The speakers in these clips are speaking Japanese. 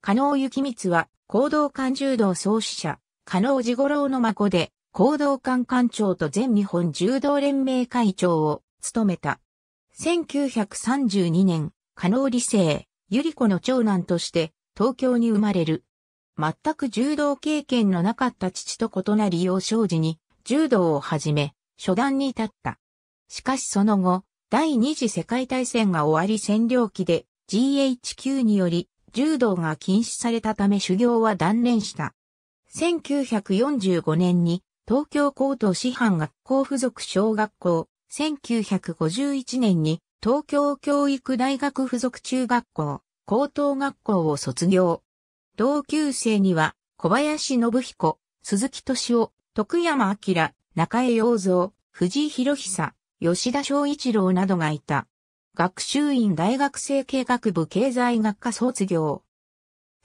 加納幸光は、行動館柔道創始者、加納治五郎の孫で、行動館館長と全日本柔道連盟会長を務めた。1932年、加納理性、百合子の長男として、東京に生まれる。全く柔道経験のなかった父と異なり幼少時に、柔道を始め、初段に立った。しかしその後、第二次世界大戦が終わり占領期で、GHQ により、柔道が禁止されたため修行は断念した。1945年に東京高等師範学校附属小学校、1951年に東京教育大学附属中学校、高等学校を卒業。同級生には小林信彦、鈴木敏夫、徳山明、中江洋蔵、藤井博久、吉田昭一郎などがいた。学習院大学生計画部経済学科卒業。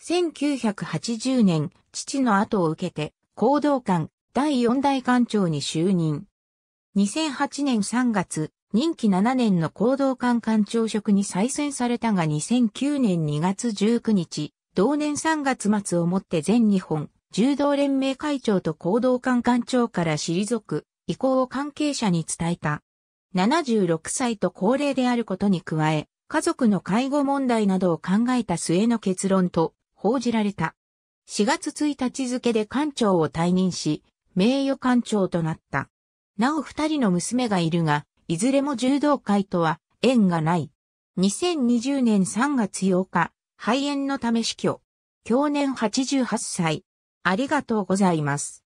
1980年、父の後を受けて、行動官、第四代官庁に就任。2008年3月、任期7年の行動官官庁職に再選されたが2009年2月19日、同年3月末をもって全日本、柔道連盟会長と行動官官庁から退く、意向を関係者に伝えた。76歳と高齢であることに加え、家族の介護問題などを考えた末の結論と報じられた。4月1日付で館長を退任し、名誉館長となった。なお二人の娘がいるが、いずれも柔道会とは縁がない。2020年3月8日、肺炎のため死去。去年88歳。ありがとうございます。